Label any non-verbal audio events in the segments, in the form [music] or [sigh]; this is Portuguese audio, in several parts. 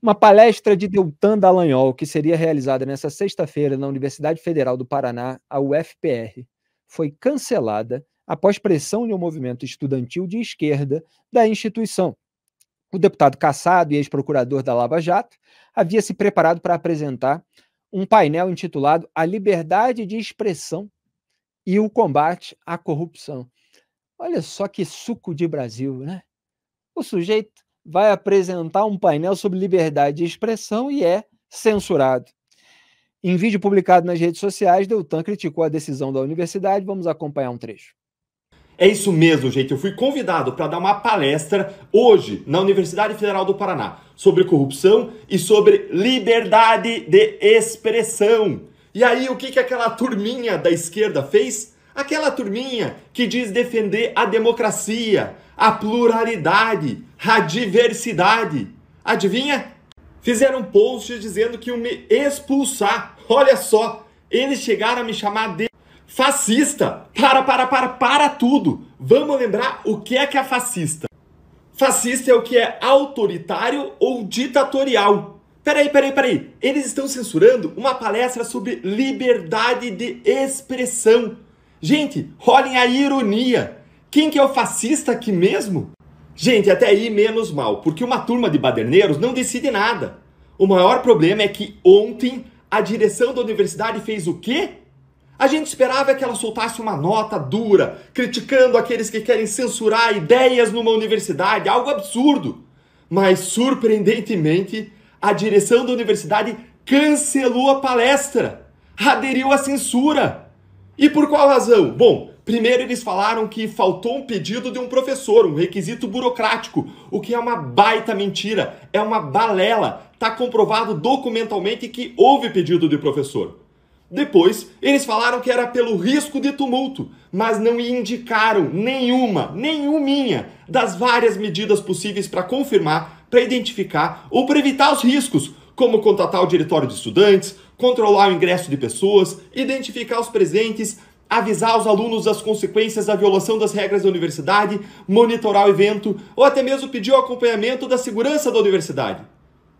Uma palestra de Deltan Dallagnol, que seria realizada nesta sexta-feira na Universidade Federal do Paraná, a UFPR, foi cancelada após pressão de um movimento estudantil de esquerda da instituição. O deputado Cassado, e ex-procurador da Lava Jato havia se preparado para apresentar um painel intitulado A Liberdade de Expressão e o Combate à Corrupção. Olha só que suco de Brasil, né? O sujeito vai apresentar um painel sobre liberdade de expressão e é censurado. Em vídeo publicado nas redes sociais, Deltan criticou a decisão da universidade. Vamos acompanhar um trecho. É isso mesmo, gente. Eu fui convidado para dar uma palestra hoje na Universidade Federal do Paraná sobre corrupção e sobre liberdade de expressão. E aí, o que, que aquela turminha da esquerda fez? Aquela turminha que diz defender a democracia, a pluralidade, a diversidade. Adivinha? Fizeram post dizendo que iam me expulsar. Olha só, eles chegaram a me chamar de fascista. Para, para, para, para tudo. Vamos lembrar o que é que é fascista. Fascista é o que é autoritário ou ditatorial. Peraí, peraí, peraí. Eles estão censurando uma palestra sobre liberdade de expressão. Gente, olhem a ironia. Quem que é o fascista aqui mesmo? Gente, até aí menos mal, porque uma turma de baderneiros não decide nada. O maior problema é que ontem a direção da universidade fez o quê? A gente esperava que ela soltasse uma nota dura, criticando aqueles que querem censurar ideias numa universidade, algo absurdo. Mas, surpreendentemente, a direção da universidade cancelou a palestra, aderiu à censura. E por qual razão? Bom, primeiro eles falaram que faltou um pedido de um professor, um requisito burocrático, o que é uma baita mentira, é uma balela. Está comprovado documentalmente que houve pedido de professor. Depois, eles falaram que era pelo risco de tumulto, mas não indicaram nenhuma, nenhuma das várias medidas possíveis para confirmar, para identificar ou para evitar os riscos, como contratar o diretório de estudantes, controlar o ingresso de pessoas, identificar os presentes, avisar os alunos das consequências da violação das regras da universidade, monitorar o evento ou até mesmo pedir o acompanhamento da segurança da universidade.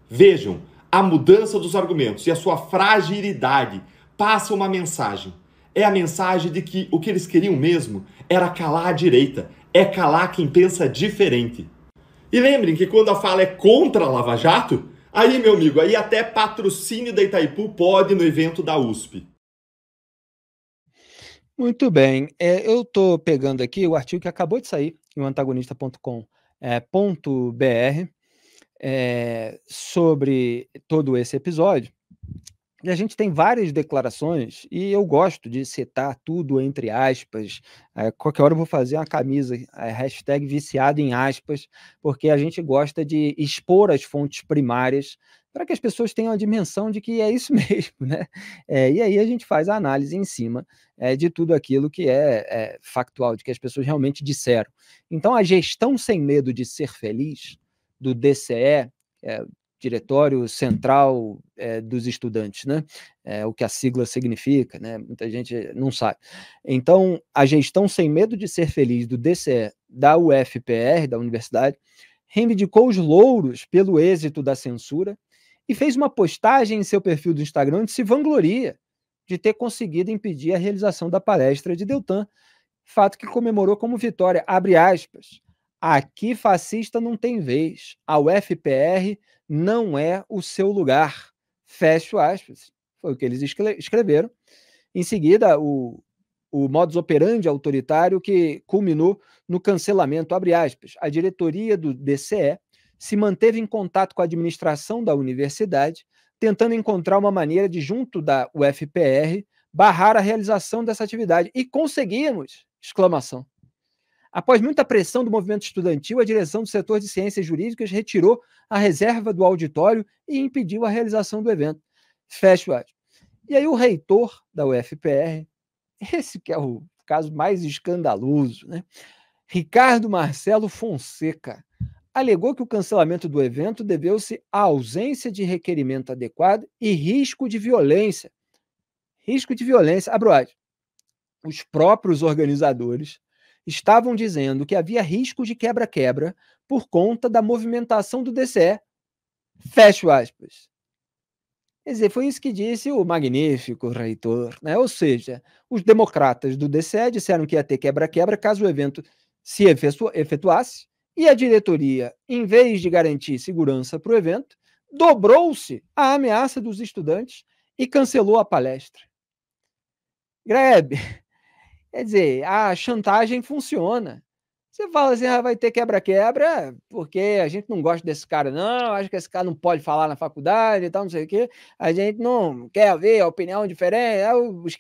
Vejam, a mudança dos argumentos e a sua fragilidade passa uma mensagem. É a mensagem de que o que eles queriam mesmo era calar a direita, é calar quem pensa diferente. E lembrem que quando a fala é contra a Lava Jato, Aí, meu amigo, aí até patrocínio da Itaipu pode no evento da USP. Muito bem. É, eu estou pegando aqui o artigo que acabou de sair em antagonista.com.br é, é, sobre todo esse episódio. E a gente tem várias declarações, e eu gosto de citar tudo entre aspas. É, qualquer hora eu vou fazer uma camisa, é, hashtag viciado em aspas, porque a gente gosta de expor as fontes primárias para que as pessoas tenham a dimensão de que é isso [laughs] mesmo, né? É, e aí a gente faz a análise em cima é, de tudo aquilo que é, é, factual, de que as pessoas realmente disseram. Então, a gestão sem medo de ser feliz do DCE, diretório central é, dos estudantes, né? É, o que a sigla significa, né? Muita gente não sabe. Então, a gestão sem medo de ser feliz do DCE da UFPR, da universidade, reivindicou os louros pelo êxito da censura e fez uma postagem em seu perfil do Instagram onde se vangloria de ter conseguido impedir a realização da palestra de Deltan, fato que comemorou como vitória, abre aspas, aqui fascista não tem vez, a UFPR não é o seu lugar. Fecho aspas. Foi o que eles escreveram. Em seguida, o, o modus operandi autoritário que culminou no cancelamento, abre aspas. A diretoria do DCE se manteve em contato com a administração da universidade, tentando encontrar uma maneira de, junto da UFPR, barrar a realização dessa atividade. E conseguimos! Exclamação. Após muita pressão do movimento estudantil, a direção do setor de ciências jurídicas retirou a reserva do auditório e impediu a realização do evento. Fecha o E aí o reitor da UFPR, esse que é o caso mais escandaloso, né? Ricardo Marcelo Fonseca, alegou que o cancelamento do evento deveu-se à ausência de requerimento adequado e risco de violência. Risco de violência. Abro aspas. Os próprios organizadores estavam dizendo que havia risco de quebra-quebra por conta da movimentação do DCE. Fecho aspas. Quer dizer, foi isso que disse o magnífico reitor. Né? Ou seja, os democratas do DCE disseram que ia ter quebra-quebra caso o evento se efetuasse, e a diretoria, em vez de garantir segurança para o evento, dobrou-se à ameaça dos estudantes e cancelou a palestra. Grebe, Quer dizer, a chantagem funciona. Você fala assim, ah, vai ter quebra-quebra, porque a gente não gosta desse cara, não, acho que esse cara não pode falar na faculdade e tal, não sei o quê. A gente não quer ver a opinião diferente,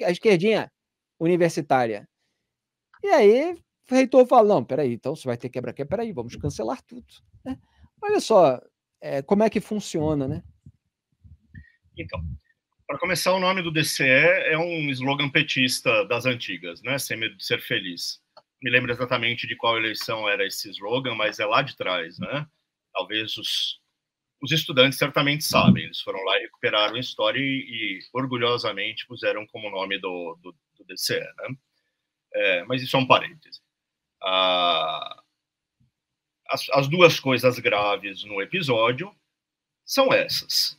é a esquerdinha universitária. E aí, o reitor fala, não, peraí, então você vai ter quebra-quebra, peraí, vamos cancelar tudo. Né? Olha só é, como é que funciona, né? Então, para começar, o nome do DCE é um slogan petista das antigas, né? Sem medo de ser feliz. Me lembro exatamente de qual eleição era esse slogan, mas é lá de trás, né? Talvez os, os estudantes certamente sabem. Eles foram lá e recuperaram a história e, e orgulhosamente puseram como nome do, do, do DCE, né? É, mas isso é um parêntese. Ah, as, as duas coisas graves no episódio são essas.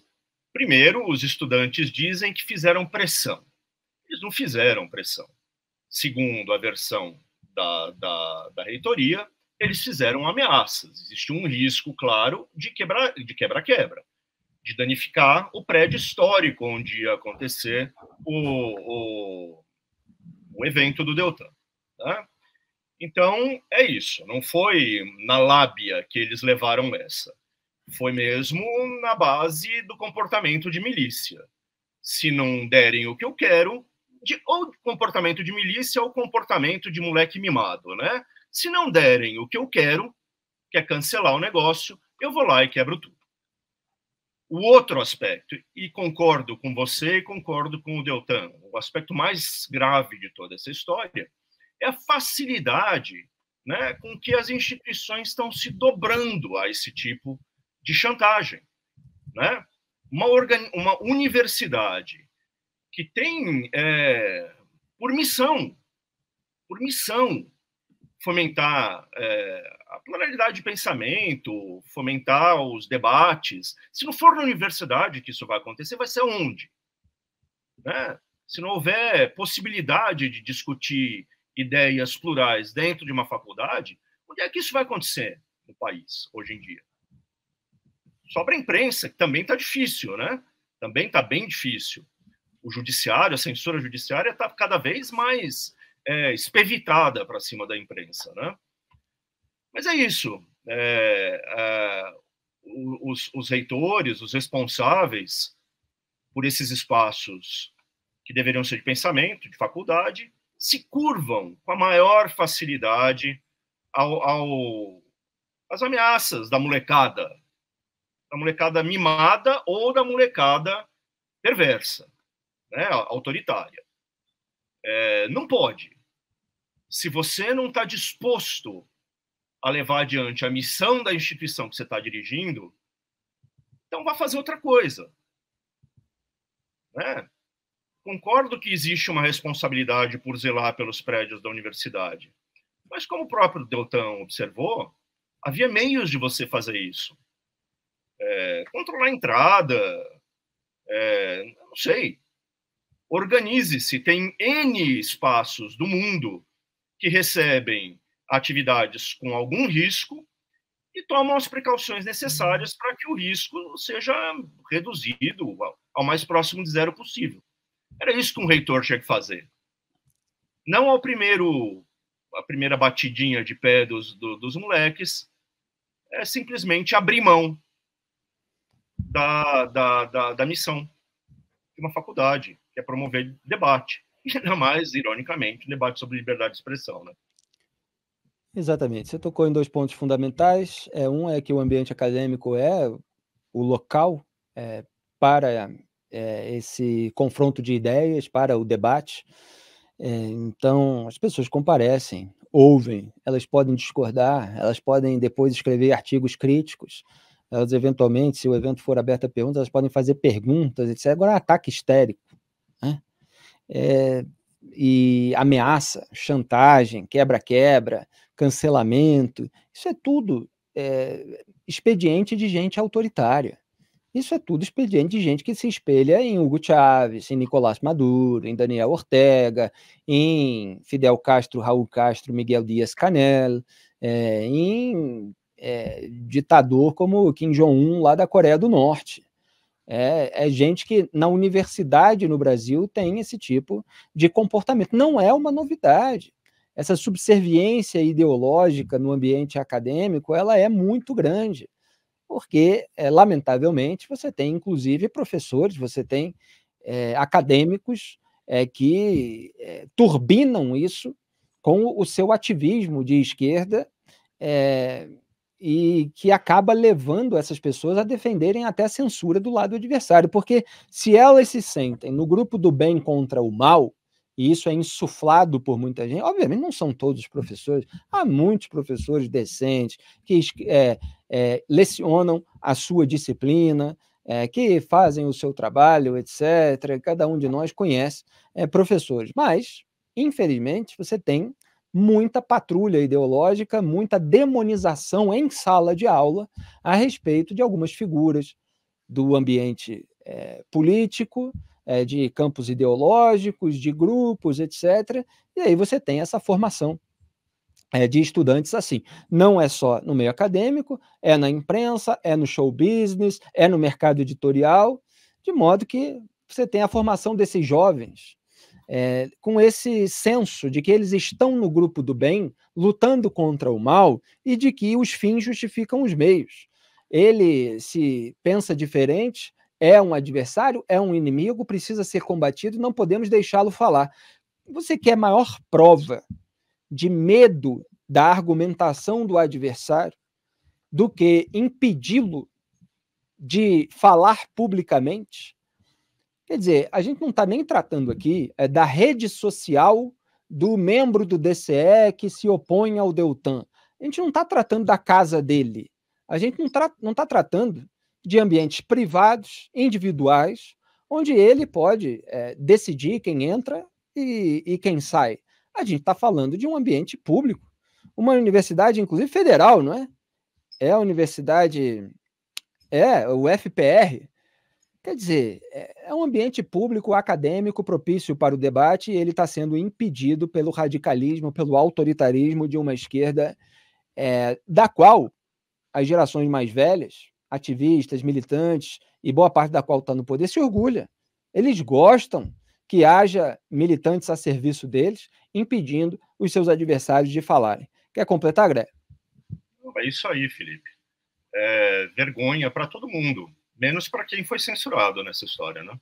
Primeiro, os estudantes dizem que fizeram pressão. Eles não fizeram pressão. Segundo a versão da, da, da reitoria, eles fizeram ameaças. Existe um risco, claro, de quebrar de quebra-quebra, de danificar o prédio histórico onde ia acontecer o, o, o evento do Deltan. Né? Então, é isso. Não foi na lábia que eles levaram essa foi mesmo na base do comportamento de milícia. Se não derem o que eu quero, de, ou comportamento de milícia ou comportamento de moleque mimado, né? Se não derem o que eu quero, que é cancelar o negócio, eu vou lá e quebro tudo. O outro aspecto, e concordo com você e concordo com o Deltan, o aspecto mais grave de toda essa história é a facilidade né, com que as instituições estão se dobrando a esse tipo de chantagem. Né? Uma, organ... uma universidade que tem é, por missão, por missão, fomentar é, a pluralidade de pensamento, fomentar os debates. Se não for na universidade que isso vai acontecer, vai ser onde? Né? Se não houver possibilidade de discutir ideias plurais dentro de uma faculdade, onde é que isso vai acontecer no país hoje em dia? Só para a imprensa, que também está difícil, né? Também está bem difícil. O judiciário, a censura judiciária está cada vez mais é, espevitada para cima da imprensa, né? Mas é isso. É, é, os, os reitores, os responsáveis por esses espaços que deveriam ser de pensamento, de faculdade, se curvam com a maior facilidade ao, ao, às ameaças da molecada, da molecada mimada ou da molecada perversa, né, autoritária. É, não pode. Se você não está disposto a levar adiante a missão da instituição que você está dirigindo, então vá fazer outra coisa. Né? Concordo que existe uma responsabilidade por zelar pelos prédios da universidade, mas como o próprio Deltan observou, havia meios de você fazer isso é, controlar a entrada, é, não sei. Organize-se, tem N espaços do mundo que recebem atividades com algum risco e tomam as precauções necessárias para que o risco seja reduzido ao mais próximo de zero possível. Era isso que um reitor tinha que fazer. Não ao primeiro a primeira batidinha de pé dos, do, dos moleques, é simplesmente abrir mão da, da, da, da missão de uma faculdade, que é promover debate. E ainda mais, ironicamente, um debate sobre liberdade de expressão. Né? Exatamente. Você tocou em dois pontos fundamentais. É, um é que o ambiente acadêmico é o local é, para é, esse confronto de ideias, para o debate. É, então, as pessoas comparecem, ouvem, elas podem discordar, elas podem depois escrever artigos críticos elas eventualmente, se o evento for aberto a perguntas, elas podem fazer perguntas, etc. Agora é um ataque histérico, né? É, e ameaça, chantagem, quebra-quebra, cancelamento, isso é tudo é, expediente de gente autoritária. Isso é tudo expediente de gente que se espelha em Hugo Chávez, em Nicolás Maduro, em Daniel Ortega, em Fidel Castro, Raul Castro, Miguel Dias Canel, é, em é, ditador como Kim Jong-un lá da Coreia do Norte. É, é, gente que na universidade no Brasil tem esse tipo de comportamento. Não é uma novidade. Essa subserviência ideológica no ambiente acadêmico ela é muito grande, porque, é, lamentavelmente, você tem, inclusive, professores, você tem é, acadêmicos é, que é, turbinam isso com o seu ativismo de esquerda é, e que acaba levando essas pessoas a defenderem até a censura do lado adversário, porque se elas se sentem no grupo do bem contra o mal, e isso é insuflado por muita gente, obviamente não são todos os professores, há muitos professores decentes que é, é, lecionam a sua disciplina, é, que fazem o seu trabalho, etc. Cada um de nós conhece é, professores, mas, infelizmente, você tem muita patrulha ideológica, muita demonização em sala de aula a respeito de algumas figuras do ambiente é, político, é, de campos ideológicos, de grupos, etc. E aí você tem essa formação é, de estudantes assim. Não é só no meio acadêmico, é na imprensa, é no show business, é no mercado editorial, de modo que você tem a formação desses jovens é, com esse senso de que eles estão no grupo do bem, lutando contra o mal, e de que os fins justificam os meios. Ele se pensa diferente, é um adversário, é um inimigo, precisa ser combatido, não podemos deixá-lo falar. Você quer maior prova de medo da argumentação do adversário do que impedi-lo de falar publicamente? Quer dizer, a gente não está nem tratando aqui é, da rede social do membro do DCE que se opõe ao Deltan. A gente não está tratando da casa dele. A gente não está não tá tratando de ambientes privados, individuais, onde ele pode é, decidir quem entra e, e quem sai. A gente está falando de um ambiente público, uma universidade, inclusive federal, não é? É a universidade, é o FPR, Quer dizer, é, é um ambiente público acadêmico propício para o debate e ele está sendo impedido pelo radicalismo, pelo autoritarismo de uma esquerda é, da qual as gerações mais velhas, ativistas, militantes e boa parte da qual está no poder se orgulha. Eles gostam que haja militantes a serviço deles, impedindo os seus adversários de falarem. Quer completar, Greg? É isso aí, Felipe. É, vergonha para todo mundo Menos para quem foi censurado nessa história, né?